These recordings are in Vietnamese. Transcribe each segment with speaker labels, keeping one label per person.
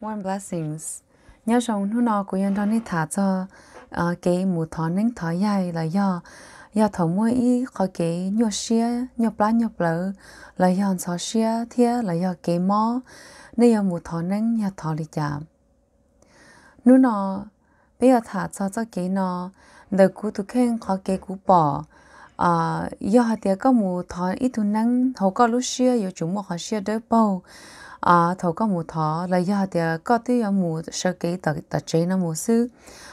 Speaker 1: Warm blessings. Nhớ rằng nu nó cũng yên đó nên thả cho cái ờ, mù thọ nên thọ dài là do do thọ mua ý có cái nhọ xia nhọ lá nhọ lợ là do thọ xia thia là do cái mỏ nên do mù thọ nên nhà thọ đi chạm. Nu nó bây giờ thả cho cho cái nó đời cú tụ khen có cái cú bỏ à do hạt tiệc có mù thọ ít thu nắng, hậu có lúc xưa do chúng một họ xưa đỡ bao à ờ, thầu có mù thọ là do hạt tiệc có tiêu do mù sơ kỹ tờ tờ chế nó mù sư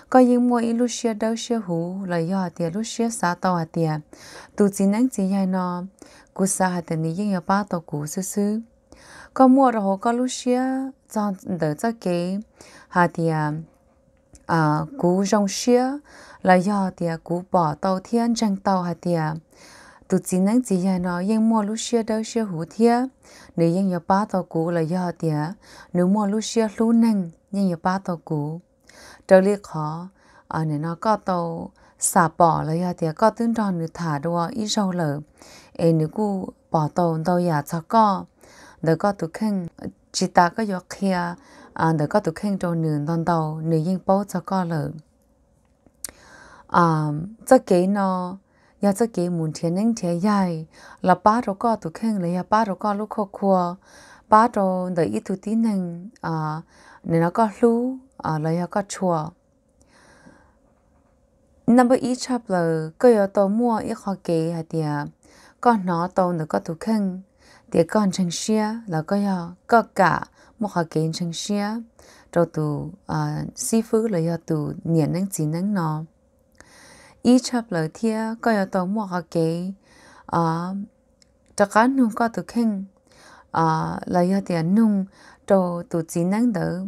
Speaker 1: có những mua ít lúc xưa đỡ xưa hú là do hạt tiệc lúc xưa xa tàu hạt tiệc tụ chỉ nắng chỉ hay nó cú xa hạt tiệc này do ba tàu cú sư sư có mua rồi hậu có lúc xưa cho đỡ cho kế hạt tiệc à cú rong xia là do tia cú bỏ tàu thiên trăng tàu hạt tia tụt chỉ năng chỉ nhà nó yên mua lúc xia đâu xia hủ thia nếu yên nhớ ba tàu cú là do tia nếu mua lúc xia lú năng yên nhớ ba tàu cú trở liệt khó à nếu nó có tàu xả bỏ là do tia có tương tròn được thả đua ít sâu lở em nếu cú bỏ tàu tàu nhà cho có, đỡ có tụt khăn chỉ ta có do kia à để có tụ khen cho nửa đòn đầu nửa yên bố cho con lợn à cho kế nó ya cho kế muốn thiên nên thiên dài là ba đồ có tụ khen lấy ba đồ có lúc khó khua ba đồ để ít tụ tí nên à nên nó có lú à lấy có chua number each chap là cái yếu tàu mua ít khó kế hả thì con nó tàu nó có tụ khen thì con chẳng xia là có yếu có cả một họ kiến chẳng xia rồi à sĩ phụ là do tụ niệm năng chỉ năng nó ý chấp lời thia có do tụ một họ kế à ờ, cho cá nung có tụ kinh à là do tiền nung cho tụ chỉ năng đỡ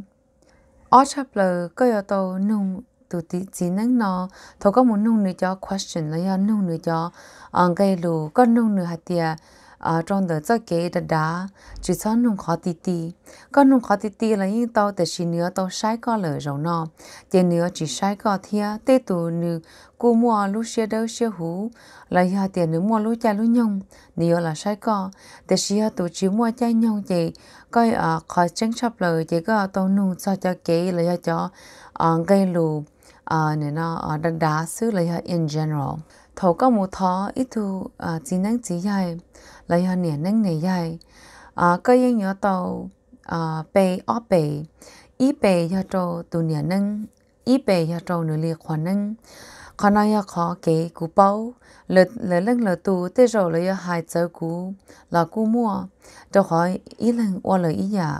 Speaker 1: ở chấp lời có do tụ nung tụ tí chỉ năng nó thôi có một nung nữa cho question là do nung nữa cho cái ờ, lù có nung nữa hạt tiền à trong đó cho kế đã đá chỉ cho nung khó tí tí con nung khó tí tí là những tàu để xí nhớ tàu sai có lỡ rồi nó chỉ nữa chỉ sai có thia tê tụ nữ cô mua lú xe đâu xe hú là nhà tiền nữ mua lú cha lú nhung nhớ là sai có để xí tụ chỉ mua cha nhung chị coi à ờ, khỏi tránh chấp lời chỉ có tàu nung cho cho kế là cho ờ, gây lù nên nó đã đá xứ là in general thầu có một thó ít thu chỉ năng chỉ dài là do nè nâng nè dài à cái yên nhỏ tàu à bề ó bề ý bề cho trâu tụ nè nâng ý bề cho trâu nửa liệt khoản nâng khó nói do khó kể cú bao lỡ lỡ lưng lỡ tù tê rồi lỡ do hai chớ cú là cú mua đâu khỏi ý lưng ô lỡ ý giả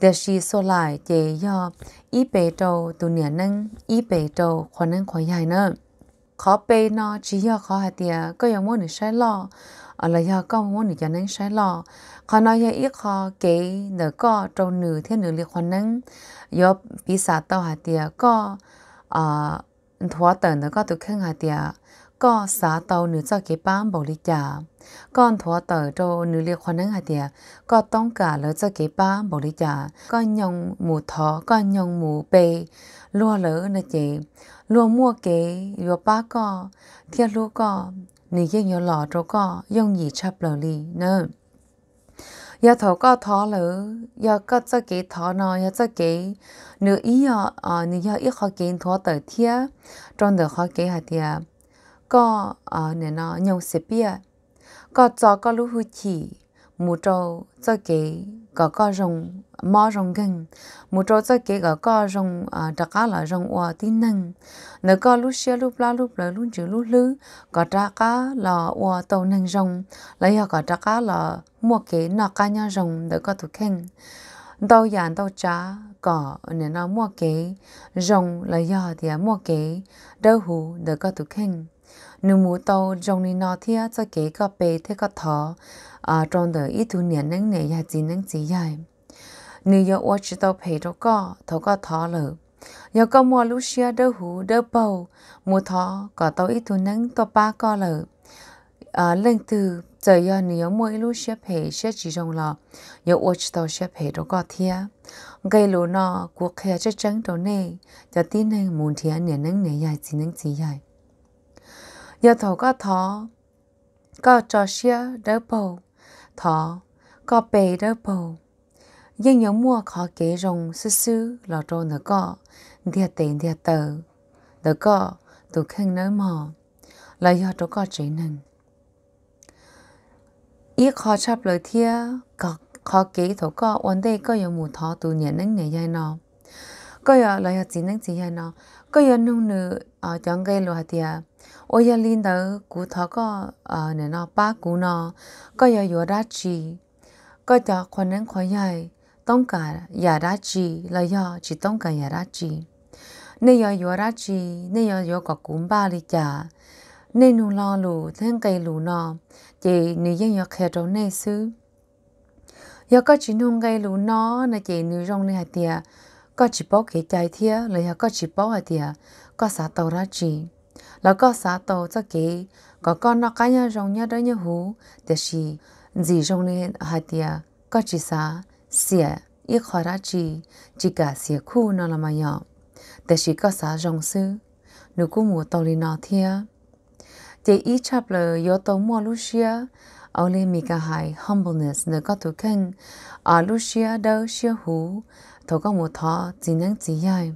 Speaker 1: để xì xô lại chế do ý bề trâu tụ nè nâng ý bề trâu khoản nâng khỏi dài nữa khó bề nó chỉ do khó hạt tiền có dòng mua nửa sai lo ở là do có muốn được cho nên sai lo, còn nói do ít khó kế nửa có trong nửa thế nửa liệt hoàn năng do bị xả tàu hạt tiề có à thua tần nửa có từ khăn hạt tiề có xả tàu nửa cho cái bám bảo lý trả con thua tờ cho nửa liệt hoàn năng hạt tiề có tông cả lỡ cho cái bám bảo lý trả con nhông mù thọ con nhông mù bê lúa lỡ nè chị lúa mua kế lúa ba có thiên lúa có 你应有老着个用易插落里呢。有头个头了，有个这几头呢，有这几，你一要啊，你要一好几头的天，装的好几下的，个啊，你呢用识别，个找个路户去，木州这几。có có rồng mò rồng gần một chỗ cho kể có có rồng à đặc cá là rồng oa tin năng nếu có lúc xia lúc la lúc lời lúc chữ lúc lư có đặc cá là oa tàu năng rồng lấy họ có đặc cá là mua kế nọ cá nhau rồng để có thuộc khen đâu dàn đâu chá có nên nó mua kế rồng lấy do thì mua kế đâu hù để có thuộc khen nếu muốn tàu trong nền nó thì cho kể có bề thế có thọ à trong đời ít thu niên năng này là gì năng gì vậy nếu yêu ở chỉ tàu bề đó có thọ có thọ lử nếu có mua lúc xưa đỡ hú đỡ bầu mua thọ có tàu ít thu năng tàu ba có lử à lên từ giờ yêu nếu mua lúc xưa bề sẽ chỉ trong lò nếu ở chỉ tàu xưa bề đó có thia cái lũ nó cuộc hè chắc chắn đó này cho tin năng muốn thia niên năng này là gì năng gì vậy giờ thầu có thọ có trò xia đỡ bầu thọ có bề đỡ bầu nhưng nhóm mua khó kế rồng sư sư lò trô nữa cọ địa tiền địa tờ nữa cọ tụ khăn nở mò là do trô có chế nâng ít khó chấp lời thia có khó kế thổ cọ ổn đây có yếu mù thọ tụ nhẹ nâng nhẹ dài nọ có yếu là yếu chỉ nâng chỉ dài nọ có yếu nông nữ ở trong gây lùa thia 我要领导骨头个呃，那那把骨呢，个要有大鸡，个叫可能可以当个也大鸡，了要只当个也大鸡。你要有大鸡，你要有个骨巴里家，你努拉路天给路呢，即你应要开着内书。要个只弄给路呢，那即你用那点，个只包给家贴，了要个只包啊点，个啥都大鸡。là có xã tổ cho kế có con nó cá nhau rong nhau đó nhau hú thì chỉ gì rong nên hai tia có chỉ xã xỉa ít khó ra chỉ chỉ cả xỉa khu nó là mà nhỏ thì chỉ có xã rong sư nếu cũng mua tàu lên nó thia thì ít chập là yếu tố mua lúc xia ở lên mi cả hai humbleness nếu có thủ khen ở à lúc xia đâu xia hú thầu có mua thọ chỉ năng chỉ dài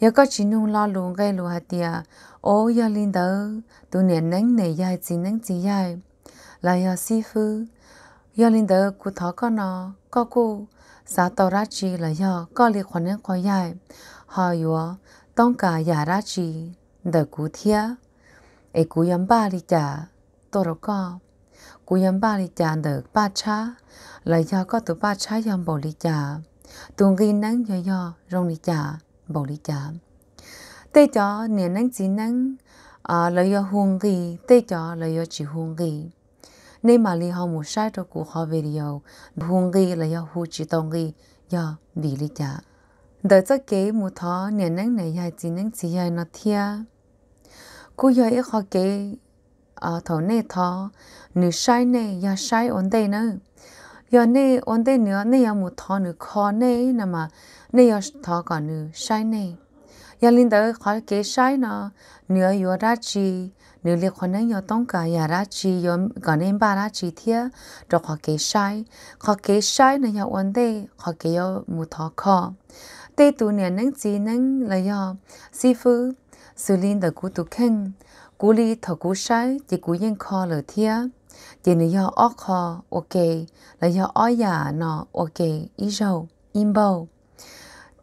Speaker 1: giờ có chỉ nung lo luôn gây lùa hạt tiệt ô giờ lên đó tụi nén nắng này dài chỉ nắng chỉ dài là giờ si phu giờ lên đó cụ thọ có nó có cụ xã tàu ra chỉ là giờ có liên quan đến khoai dài họ yếu tông cả nhà ra chỉ, đỡ cụ thia ai cụ yếm ba lì chả tôi đâu có cụ yếm ba lì chả đỡ ba cha là giờ có tụi ba cha yếm bồ lì chả tuồng ghi nắng giờ giờ rong lì chả bảo lý chợ tê cho nè năng chỉ năng à lấy yo hung gì tê cho lấy yo chỉ hung gì nên mà lý họ một sai cho cụ họ về điều hung gì lấy yo hu chỉ tông gì yo vì lý chợ đợi cho kế một thọ nè năng này hay chỉ năng chỉ hay nó thia cụ yo ít họ kế à thọ nè thọ nữ sai nè ya sai ổn đây nữa giờ này ổn đây nữa nay giờ một thọ nữa khó này nè mà nay giờ thọ còn nữa sai này giờ linh tới khỏi kế sai nó nữa giờ ra chi nếu liệt khoản này giờ tông cả giờ ra chi giờ còn em ba ra chi thiệt rồi khỏi kế sai khỏi kế sai này giờ ổn đây khỏi kế giờ một thọ khó tê tu nè nâng chi nâng là giờ sư phụ sư linh tới cú tu khen cú li thọ cú sai chỉ cú yên khó lời thiệt chỉ nếu do óc họ ok là do ó giả nó ok ý râu im bầu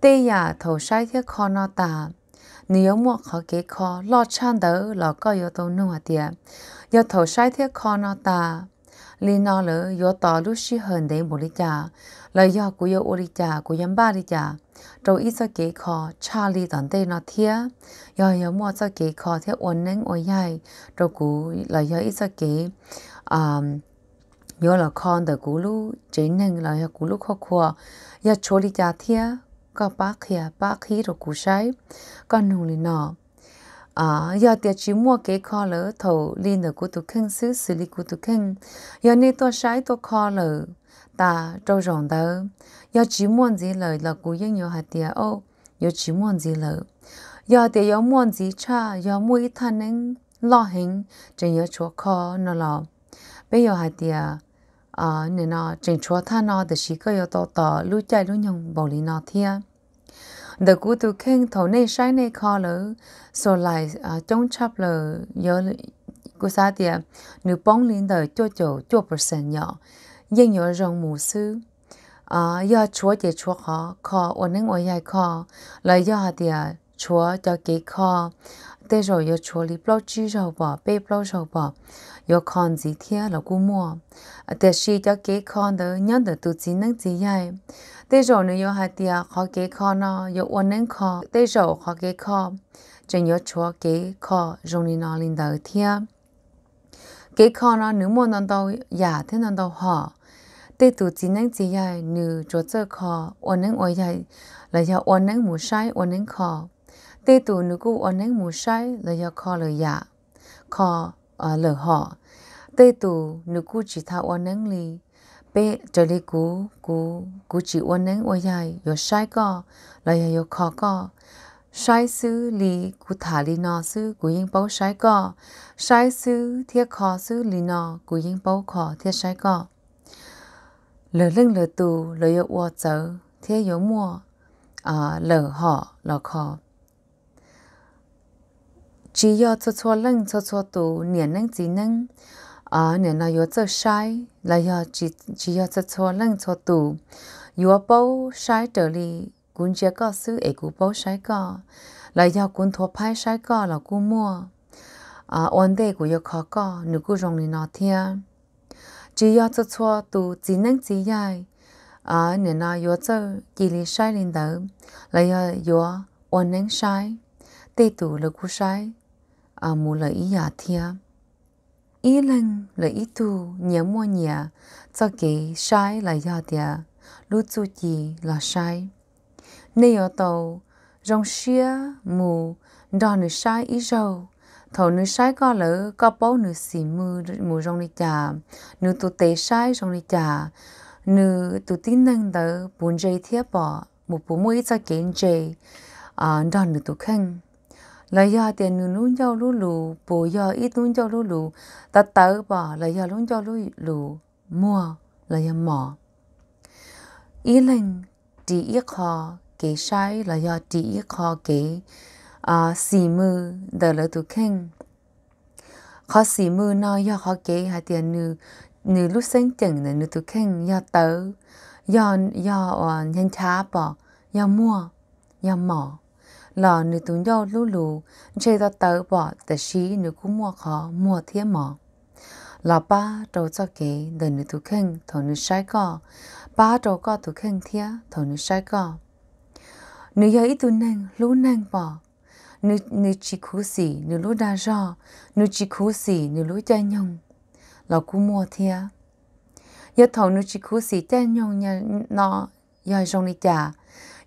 Speaker 1: tê giả thầu sai thiết kho nó ta nếu mua khó kế kho lo chăn đỡ lo có yếu tố nung hạt tiền do thầu sai thiết kho nó ta li nọ lỡ do tỏ lúc xí hơn đến bố lý cha là do của yếu ô lý cha của yếm ba lý cha trong ít sao kế kho cha li tận tê nó thiết do yếu mua sao kế kho thiết ổn nén ổn dài trong cú là do ít sao kế um yo là con de gulu chính nên là ya gulu khó khó ya chỗ đi ra thia có bác kia bác khí rồi cú sai con nung lì nọ à giờ dạ, tiệt chỉ mua cái kho lỡ thầu liên được của tu kinh xứ xử lý của tụ kinh giờ dạ, nên tôi sai tôi kho lỡ ta trâu rộng đó giờ dạ, chỉ muốn gì lời là của những nhiều hạt địa ô giờ chỉ muốn gì lỡ giờ tiệt giờ muốn gì cha giờ mua ít thằng nên lo hình chỉ nhớ chỗ kho nó lo bây giờ hai thì à ờ, nên nó trình chúa tha nó để chỉ có yếu tố tờ lưu chạy lưu nhung bảo lý nó thia đờ cú tu khen thầu này sai này khó lỡ so lại à ờ, chống chấp lỡ nhớ cú sa thì nữ bóng lên đời cho chỗ cho percent nhỏ nhưng nhớ rong mù sư à do chúa chỉ chúa khó khó ổn nên ổn dài khó lời do thì chúa cho kỹ khó thế rồi yo chua li bao chi rồi bỏ bê bao rồi bỏ yo con gì thế là cú mua thế khi cho kế đó nhớ được tụ chỉ năng gì vậy rồi nữa yo hai tia khó kế con nó yo uốn năng rồi khó kế con trên yo chua kế khó dùng đi nó lên đời thế kế con nó nếu muốn nó đâu giả thế nó đâu họ tê tụ chỉ năng gì vậy nữ chỗ chơi khó uốn năng uốn vậy là do uốn muốn sai uốn năng khó tê tù nữ cú ổn nén mù sai là do kho lời dạ kho lờ họ tê tù nữ cú chỉ thao ổn nén lì bé trở đi cú cú cú chỉ ổn nén ổn dài do sai co là do khó co sai sư lì cú thả lì nọ sư cú yên bao sai co sai sư thiết khó sư lì nọ cú yên bao khó thiết sai co lỡ lưng lỡ tù lỡ yêu ua chớ thiết yếu mua à, lỡ họ lỡ kho chỉ do cho cho lưng cho cho tụ niệm năng chỉ năng à niệm là do cho sai là do chỉ chỉ do cho cho lưng cho tụ do bao sai trở đi cũng chỉ có sự ấy cũng bao sai cả, là do cũng thua phải sai cả, là cũng mua à ổn định cũng do khó cả, nếu cũng rong đi nó thiên chỉ do cho cho tụ chỉ năng chỉ dài à niệm là do cho chỉ lý sai lên đầu, là do do ổn năng sai tê tụ là cũng sai à ờ, mu là ý nhà thia ý lăng là ý tu nhớ mua nhà cho kỹ sai là do thia lu chu chi là sai nay ở tàu rong xia mù đò nữ sai ý râu thầu nữ sai có lỡ có bố nữ xì mù mù rong đi chà nữ tu tế sai rong đi chà nữ tu tin năng tớ bốn dây thiết bỏ một bốn mũi cho kiến dây à đò nữ tu khăn là do tiền nụ nụ cho lũ lù bù do ít nụ cho lũ lù ta tớ bỏ là do nụ cho lũ lù mua là do mỏ ý linh chỉ ý khó kế sai là do chỉ ý khó kế à xì mư đờ lỡ tụ kinh khó xì mư nó do khó kế hai tiền nụ nụ lúc sinh chừng là nụ tụ kinh do tớ do do à, nhân cha bỏ do mua do mỏ lò nữ tú nhau lú lù chơi ra tớ bỏ tờ xí nữ cú mua khó mua thiết mỏ lò ba đầu cho kế đời nữ tú khen thổ nữ sai co ba đầu co tú khen thiết thổ nữ sai co nữ yêu ít tú nâng lú nâng bỏ nữ nữ chỉ khú xỉ nữ lú đa rò nữ chỉ khú xỉ nữ lú cha nhông lò cú mua thiết giờ thổ nữ chỉ khú xỉ cha nhông nhà nó giờ trong đi chả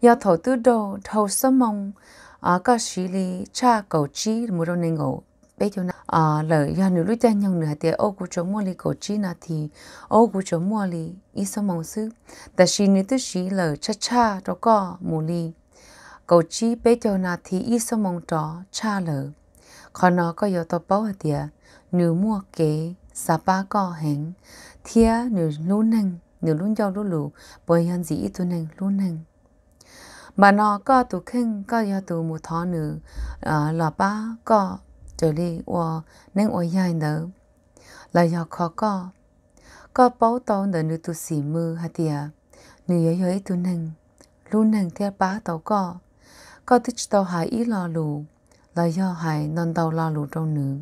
Speaker 1: do thổ tư đồ thổ sơ mông, ở ờ, có sĩ lý cha cầu chi mù rô nè ngộ bây giờ à lời do nữ lúc chân nhân nữa thì ô của chỗ mua lý cầu chi nà thì ô của chỗ mua lý ít sơ mông sư ta sĩ nữ tư sĩ lời cha cha đó có mù lý cầu chi bây giờ nà thì ít sơ mông đó cha lời còn nó có yếu tố bảo thì nữ mua kế sa ba có hẹn thia nữ luôn nâng nữ luôn giao luôn lù bởi hiện gì ít tu nâng luôn nâng bà nó có tụ khinh có do tụ mù thọ nữ à, là ba có trở đi và nên ở dài nữa là do khó có có bố tàu nữa nữ tụ xỉ mư hả tìa nữ yếu yếu tụ nâng luôn nâng theo bá tàu có có tích tàu hải ý lo lù là do hải non tàu lo lù trong nữ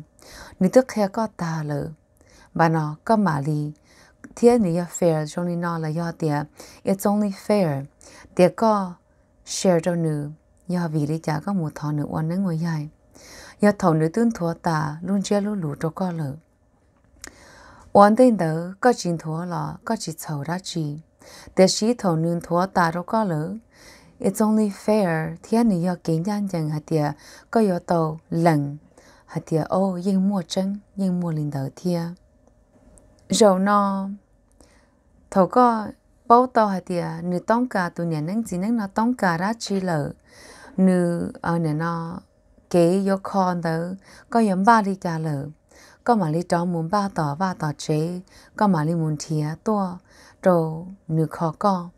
Speaker 1: nữ tức khe có ta lỡ bà nó có mà lì thiên nữ fair trong nó là do tìa it's only fair tìa có share cho nữ do vì để chả có một thọ nữ oan nắng ngồi dài do thọ nữ tương thua ta luôn chia luôn lũ cho con lỡ oan tên đó có chuyện thua là có chỉ thầu ra chỉ để sĩ thọ nữ thua ta cho con lỡ it's only fair thiên nữ do kiến nhân chẳng hạt địa có do tàu lần hạt địa ô nhưng mua chân nhưng mua linh đỡ thiên rồi nó thầu có bao tàu hạt thì nửa tông cả tụi nhà nâng chỉ nâng nó tông cả ra chỉ lợ nửa ở nửa ờ, nó kế yo con đó có yếm ba đi cả lợ có mà đi trong muốn ba tỏ ba tỏ chế có mà đi muốn thía tua rồi nửa khó co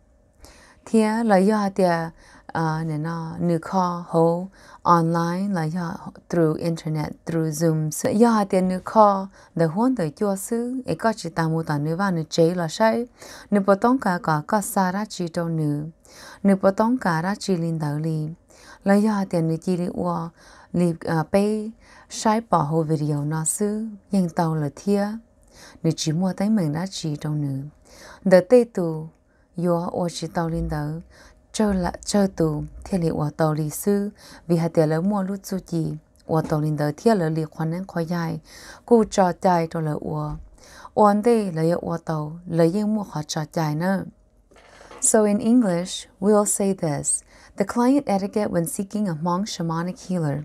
Speaker 1: thía lời yo hạt thì uh, ờ, nên nó nụ kho hố online là do through internet through zoom sẽ do tiền nụ kho để huấn để chua sư ấy có chỉ tạm một tận nữ vào nụ chế là sai nụ bắt tông cả cả có xa ra chỉ đâu nụ, nụ bắt tông cả ra chỉ linh đạo lý là do tiền nụ chỉ đi qua à bay ờ, sai bỏ hồ video nó sư nhưng tàu là thia nụ chỉ mua tay mình đã chỉ trong nụ. để tê tù yo ô chỉ tàu linh đạo Châu là châu tù thiên lý của tàu lý sư vì hạt tiền lớn mua lút su gì của tàu linh đời thiên lý lý khoan năng khó dài cô trò chạy rồi là ua ổn đi là yêu ua tàu là yêu mua lut gi cua tau linh đoi thien ly khoan nang dai tro chay on la yeu tau mua tro chay nua So in English, we'll say this. The client etiquette when seeking a Hmong shamanic healer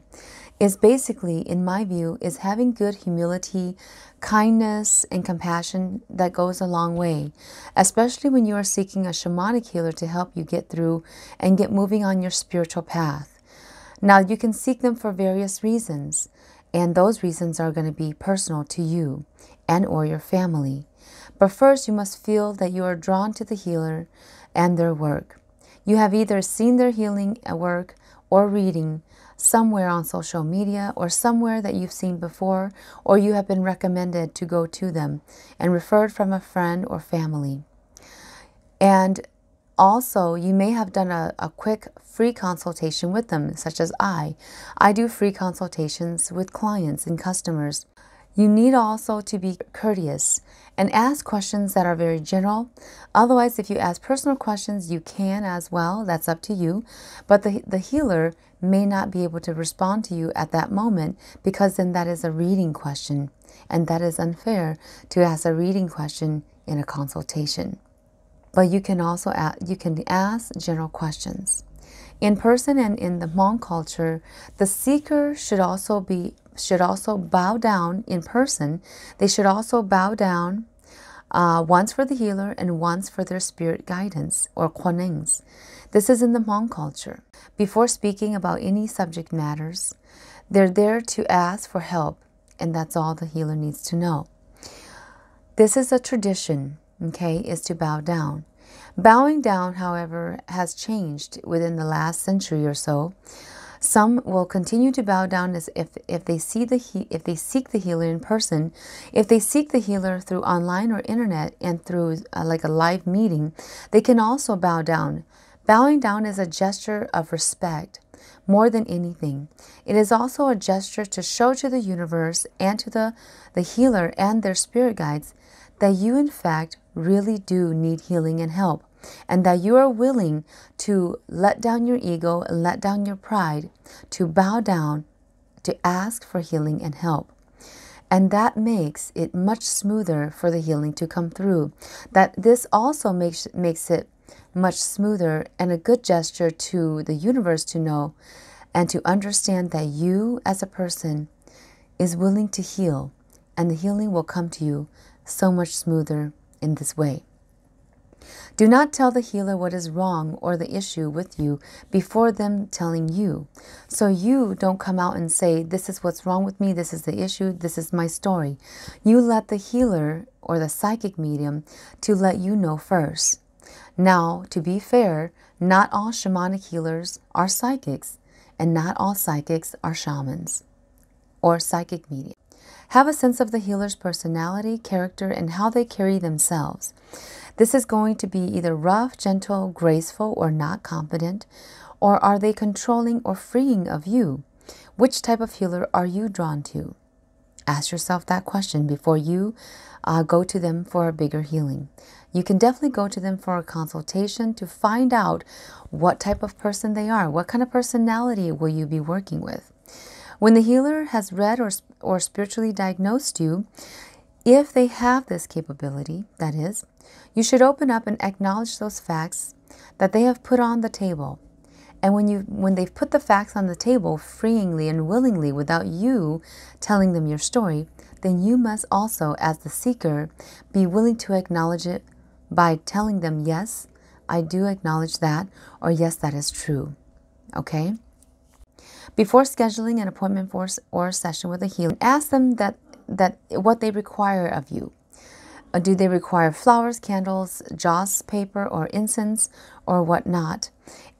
Speaker 1: is basically, in my view, is having good humility, kindness, and compassion that goes a long way, especially when you are seeking a shamanic healer to help you get through and get moving on your spiritual path. Now, you can seek them for various reasons, and those reasons are going to be personal to you and or your family. But first, you must feel that you are drawn to the healer and their work. You have either seen their healing work or reading somewhere on social media or somewhere that you've seen before, or you have been recommended to go to them and referred from a friend or family. And also, you may have done a, a quick free consultation with them, such as I. I do free consultations with clients and customers. You need also to be courteous and ask questions that are very general. Otherwise, if you ask personal questions, you can as well. That's up to you. But the, the healer may not be able to respond to you at that moment because then that is a reading question, and that is unfair to ask a reading question in a consultation. But you can also ask, you can ask general questions. In person and in the Hmong culture, the seeker should also be should also bow down in person. They should also bow down uh, once for the healer and once for their spirit guidance or Quanings. This is in the Hmong culture. Before speaking about any subject matters, they're there to ask for help, and that's all the healer needs to know. This is a tradition, okay, is to bow down. Bowing down, however, has changed within the last century or so. Some will continue to bow down as if, if they see the he, if they seek the healer in person, if they seek the healer through online or internet and through uh, like a live meeting, they can also bow down. Bowing down is a gesture of respect more than anything. It is also a gesture to show to the universe and to the, the healer and their spirit guides that you, in fact, really do need healing and help and that you are willing to let down your ego and let down your pride to bow down to ask for healing and help. And that makes it much smoother for the healing to come through. That this also makes makes it much smoother and a good gesture to the universe to know and to understand that you as a person is willing to heal and the healing will come to you so much smoother in this way. Do not tell the healer what is wrong or the issue with you before them telling you. So you don't come out and say, This is what's wrong with me, this is the issue, this is my story. You let the healer or the psychic medium to let you know first. Now, to be fair, not all shamanic healers are psychics, and not all psychics are shamans or psychic mediums. Have a sense of the healer's personality, character, and how they carry themselves. This is going to be either rough, gentle, graceful, or not competent, or are they controlling or freeing of you? Which type of healer are you drawn to? Ask yourself that question before you uh, go to them for a bigger healing. You can definitely go to them for a consultation to find out what type of person they are. What kind of personality will you be working with? When the healer has read or, or spiritually diagnosed you, if they have this capability, that is, you should open up and acknowledge those facts that they have put on the table. And when, you, when they've put the facts on the table freely and willingly without you telling them your story, then you must also, as the seeker, be willing to acknowledge it by telling them, yes, I do acknowledge that, or yes, that is true. Okay? Before scheduling an appointment for or session with a healer, ask them that, that what they require of you. Uh, do they require flowers, candles, joss paper, or incense, or whatnot,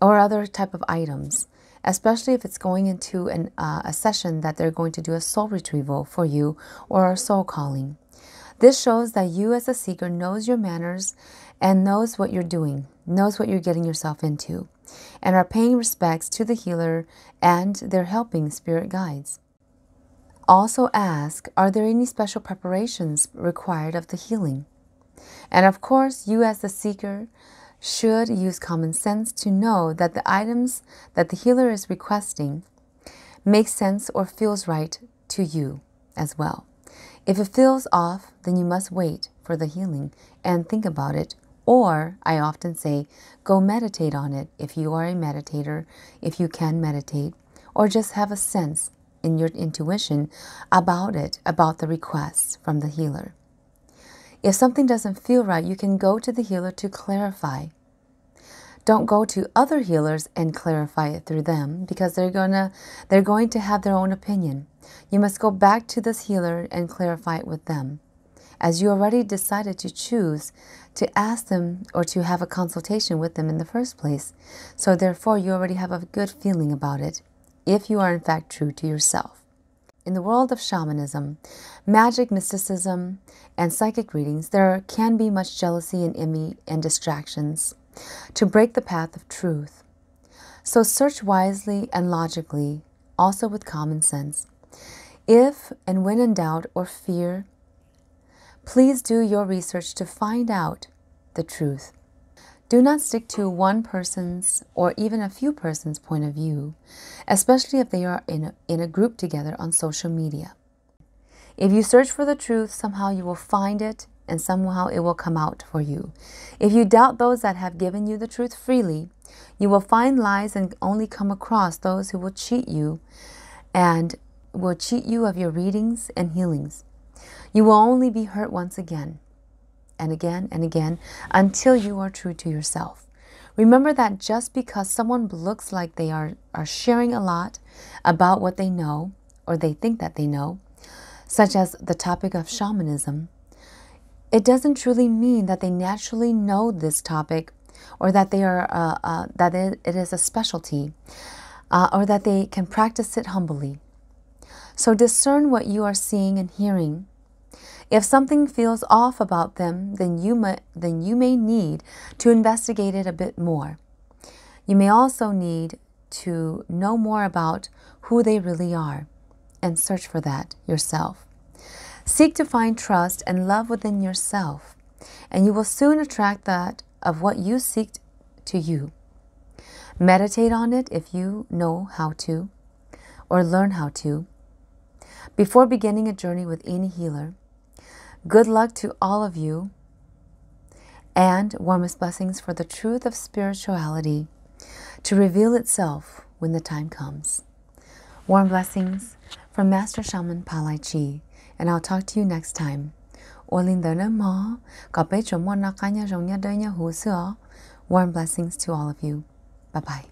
Speaker 1: or other type of items? Especially if it's going into an, uh, a session that they're going to do a soul retrieval for you or a soul calling. This shows that you, as a seeker, knows your manners and knows what you're doing, knows what you're getting yourself into and are paying respects to the healer and their helping spirit guides. Also ask Are there any special preparations required of the healing? And of course, you as the seeker should use common sense to know that the items that the healer is requesting make sense or feels right to you as well. If it feels off, then you must wait for the healing and think about it or I often say, go meditate on it if you are a meditator, if you can meditate, or just have a sense in your intuition about it, about the request from the healer. If something doesn't feel right, you can go to the healer to clarify. Don't go to other healers and clarify it through them because they're gonna they're going to have their own opinion. You must go back to this healer and clarify it with them as you already decided to choose to ask them or to have a consultation with them in the first place. So, therefore, you already have a good feeling about it if you are in fact true to yourself. In the world of shamanism, magic, mysticism, and psychic readings, there can be much jealousy and envy and distractions to break the path of truth. So search wisely and logically, also with common sense. If and when in doubt or fear Please do your research to find out the truth. Do not stick to one person's or even a few persons' point of view, especially if they are in a, in a group together on social media. If you search for the truth, somehow you will find it and somehow it will come out for you. If you doubt those that have given you the truth freely, you will find lies and only come across those who will cheat you and will cheat you of your readings and healings. You will only be hurt once again, and again, and again, until you are true to yourself. Remember that just because someone looks like they are, are sharing a lot about what they know or they think that they know, such as the topic of shamanism, it doesn't truly mean that they naturally know this topic or that they are uh, uh, that it, it is a specialty uh, or that they can practice it humbly. So discern what you are seeing and hearing if something feels off about them, then you, may, then you may need to investigate it a bit more. You may also need to know more about who they really are and search for that yourself. Seek to find trust and love within yourself, and you will soon attract that of what you seek to you. Meditate on it if you know how to or learn how to. Before beginning a journey with any healer, Good luck to all of you and warmest blessings for the truth of spirituality to reveal itself when the time comes. Warm blessings from Master Shaman Palai Chi, and I'll talk to you next time. Warm blessings to all of you. Bye bye.